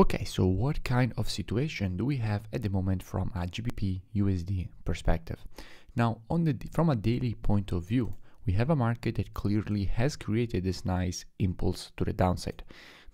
Okay, so what kind of situation do we have at the moment from a GBP USD perspective? Now, on the from a daily point of view, we have a market that clearly has created this nice impulse to the downside.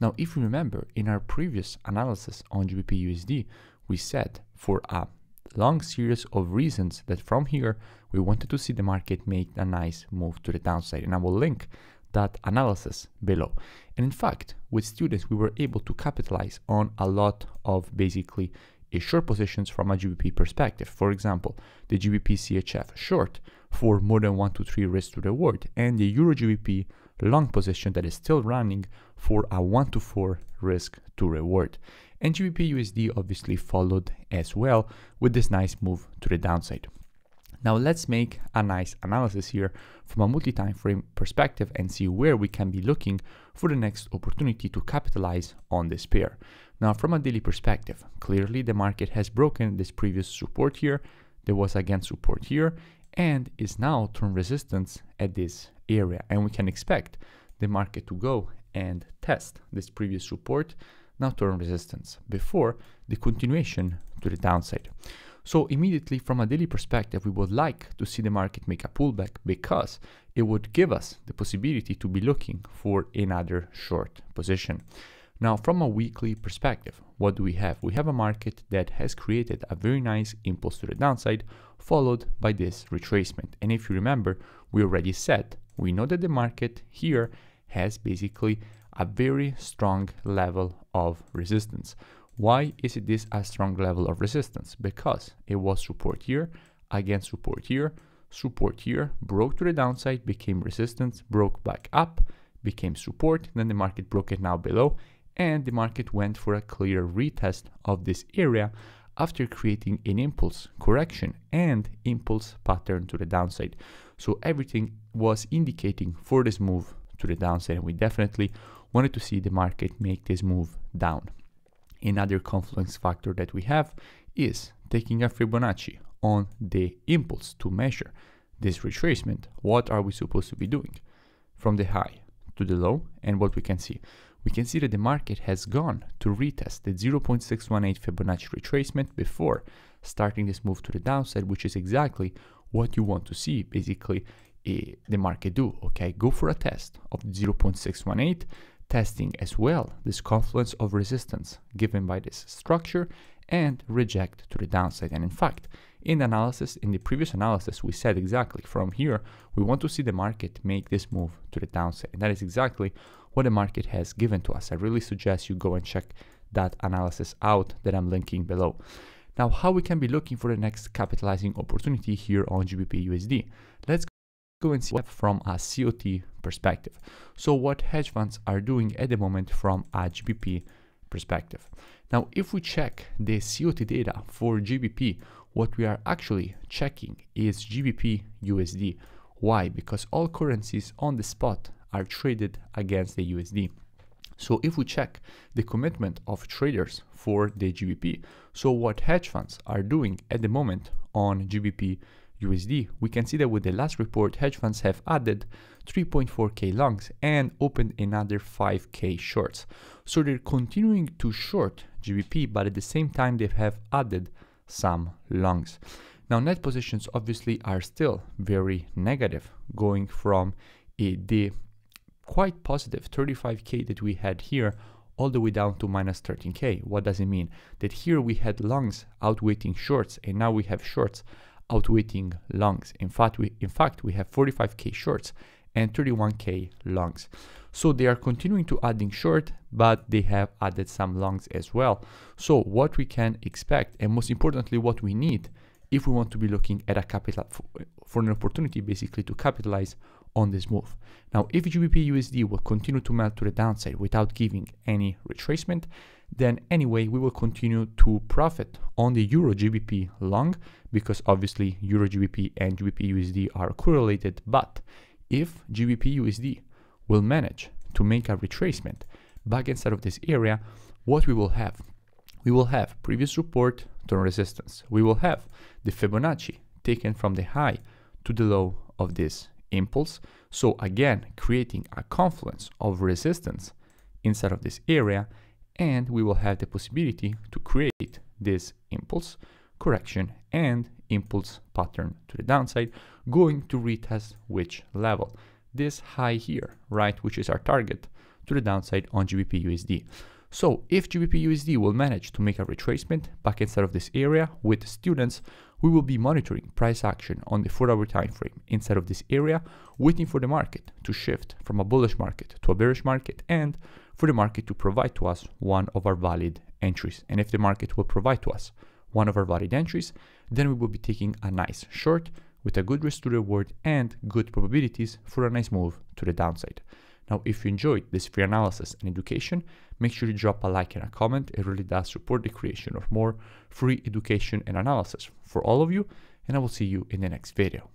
Now, if you remember in our previous analysis on GBP USD, we said for a long series of reasons that from here we wanted to see the market make a nice move to the downside. And I will link that analysis below. And in fact, with students, we were able to capitalize on a lot of basically a short positions from a GBP perspective. For example, the GBP CHF short for more than 1 to 3 risk to reward and the Euro GBP long position that is still running for a 1 to 4 risk to reward. And GBP USD obviously followed as well with this nice move to the downside. Now let's make a nice analysis here from a multi-time frame perspective and see where we can be looking for the next opportunity to capitalize on this pair. Now from a daily perspective, clearly the market has broken this previous support here, there was again support here, and is now turn resistance at this area. And we can expect the market to go and test this previous support, now turn resistance, before the continuation to the downside. So immediately from a daily perspective, we would like to see the market make a pullback because it would give us the possibility to be looking for another short position. Now, from a weekly perspective, what do we have? We have a market that has created a very nice impulse to the downside, followed by this retracement. And if you remember, we already said we know that the market here has basically a very strong level of resistance. Why is it this a strong level of resistance? Because it was support here, again support here, support here, broke to the downside, became resistance, broke back up, became support, then the market broke it now below, and the market went for a clear retest of this area after creating an impulse correction and impulse pattern to the downside. So everything was indicating for this move to the downside and we definitely wanted to see the market make this move down. Another confluence factor that we have is taking a Fibonacci on the impulse to measure this retracement. What are we supposed to be doing? From the high to the low and what we can see. We can see that the market has gone to retest the 0.618 Fibonacci retracement before starting this move to the downside, which is exactly what you want to see basically eh, the market do okay go for a test of 0.618 testing as well this confluence of resistance given by this structure and reject to the downside. And in fact, in analysis, in the previous analysis, we said exactly from here, we want to see the market make this move to the downside. And that is exactly what the market has given to us. I really suggest you go and check that analysis out that I'm linking below. Now, how we can be looking for the next capitalizing opportunity here on GBP USD? Let's currency from a COT perspective. So what hedge funds are doing at the moment from a GBP perspective. Now, if we check the COT data for GBP, what we are actually checking is GBP USD. Why? Because all currencies on the spot are traded against the USD. So if we check the commitment of traders for the GBP, so what hedge funds are doing at the moment on GBP USD, we can see that with the last report, hedge funds have added 3.4k longs and opened another 5k shorts. So they're continuing to short GBP, but at the same time, they have added some longs. Now, net positions obviously are still very negative, going from a, the quite positive 35k that we had here all the way down to minus 13k. What does it mean? That here we had longs outweighing shorts, and now we have shorts outweighting longs. In fact, we, in fact, we have 45K shorts and 31K longs. So they are continuing to adding short, but they have added some longs as well. So what we can expect, and most importantly, what we need if we want to be looking at a capital for an opportunity basically to capitalize on this move. Now, if GBP USD will continue to melt to the downside without giving any retracement, then anyway, we will continue to profit on the Euro GBP long because obviously Euro GBP and GBP USD are correlated. But if GBP USD will manage to make a retracement back inside of this area, what we will have? We will have previous support, turn resistance. We will have the Fibonacci taken from the high to the low of this impulse. So again, creating a confluence of resistance inside of this area and we will have the possibility to create this impulse correction and impulse pattern to the downside going to retest which level this high here right which is our target to the downside on gbp usd so if GBPUSD will manage to make a retracement back inside of this area with students, we will be monitoring price action on the 4 hour time frame inside of this area, waiting for the market to shift from a bullish market to a bearish market and for the market to provide to us one of our valid entries. And if the market will provide to us one of our valid entries, then we will be taking a nice short with a good risk to reward and good probabilities for a nice move to the downside. Now, if you enjoyed this free analysis and education, make sure you drop a like and a comment. It really does support the creation of more free education and analysis for all of you, and I will see you in the next video.